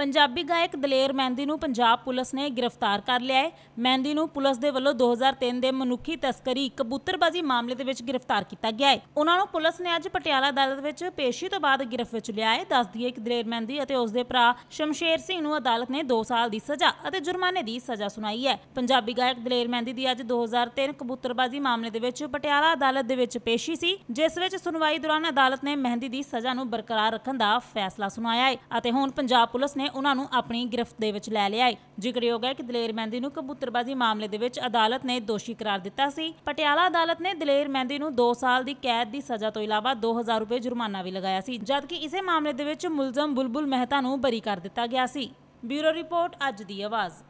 ਪੰਜਾਬੀ ਗਾਇਕ ਦਲੇਰ ਮਹਿੰਦੀ ਨੂੰ ਪੰਜਾਬ ਪੁਲਿਸ ਨੇ ਗ੍ਰਿਫਤਾਰ ਕਰ ਲਿਆ ਹੈ ਮਹਿੰਦੀ ਨੂੰ ਪੁਲਿਸ ਦੇ ਵੱਲੋਂ 2003 ਦੇ ਮਨੁੱਖੀ ਤਸਕਰੀ ਕਬੂਤਰਬਾਜ਼ੀ ਮਾਮਲੇ ਦੇ ਵਿੱਚ ਗ੍ਰਿਫਤਾਰ ਕੀਤਾ ਗਿਆ ਹੈ ਉਹਨਾਂ ਨੂੰ ਪੁਲਿਸ ਨੇ ਅੱਜ ਪਟਿਆਲਾ ਅਦਾਲਤ ਵਿੱਚ ਪੇਸ਼ੀ ਤੋਂ ਬਾਅਦ ਗ੍ਰਿਫਤ ਵਿੱਚ ਲਿਆ ਹੈ ਦੱਸ ਦਈਏ ਕਿ ਦਲੇਰ ਮਹਿੰਦੀ ਅਤੇ ਉਸ ਦੇ ਭਰਾ ਸ਼ਮਸ਼ੇਰ ਸਿੰਘ ਨੂੰ ਅਦਾਲਤ ਨੇ 2 ਸਾਲ ਦੀ ਸਜ਼ਾ ਅਤੇ ਜੁਰਮਾਨੇ ਦੀ ਸਜ਼ਾ ਸੁਣਾਈ ਹੈ ਪੰਜਾਬੀ ਗਾਇਕ ਦਲੇਰ ਮਹਿੰਦੀ ਦੀ ਅੱਜ 2003 ਕਬੂਤਰਬਾਜ਼ੀ ਮਾਮਲੇ ਦੇ ਵਿੱਚ ਪਟਿਆਲਾ ਅਦਾਲਤ ਦੇ ਵਿੱਚ ਪੇਸ਼ੀ ਸੀ ਜਿਸ ਵਿੱਚ ਸੁਣਵਾਈ ਦੌਰਾਨ ਅਦਾਲਤ ਨੇ ਮਹਿੰਦੀ ਦੀ ਸਜ਼ਾ ਨੂੰ ਬਰਕਰਾਰ ਰੱਖਣ ਦਾ ਫੈਸਲਾ ਸੁਣਾਇਆ ਹੈ ਅਤੇ ਹੁਣ ਪੰਜਾਬ ਪੁਲਿਸ ਨੇ ਉਹਨਾਂ ਨੂੰ ਆਪਣੀ ਗ੍ਰਿਫਤ ਦੇ ਵਿੱਚ ਲੈ ਲਿਆ ਹੈ ਜ਼ਿਕਰਯੋਗ ਹੈ ਕਿ ਦਲੇਰ ਮਹਿੰਦੀ ਨੂੰ ਕਬੂਤਰਬਾਜ਼ੀ ਮਾਮਲੇ ਦੇ ਵਿੱਚ ਅਦਾਲਤ ਨੇ ਦੋਸ਼ੀ ਕਰਾਰ ਦਿੱਤਾ ਸੀ ਪਟਿਆਲਾ ਅਦਾਲਤ ਨੇ ਦਲੇਰ ਮਹਿੰਦੀ ਨੂੰ 2 ਸਾਲ ਦੀ ਕੈਦ ਦੀ ਸਜ਼ਾ ਤੋਂ ਇਲਾਵਾ 2000 ਰੁਪਏ ਜੁਰਮਾਨਾ ਵੀ ਲਗਾਇਆ ਸੀ ਜਦਕਿ ਇਸੇ ਮਾਮਲੇ ਦੇ ਵਿੱਚ ਮੁਲਜ਼ਮ ਬੁਲਬੁਲ ਮਹਿਤਾ ਨੂੰ ਬਰੀ ਕਰ ਦਿੱਤਾ ਗਿਆ ਸੀ ਬਿਊਰੋ ਰਿਪੋਰਟ ਅੱਜ ਦੀ ਆਵਾਜ਼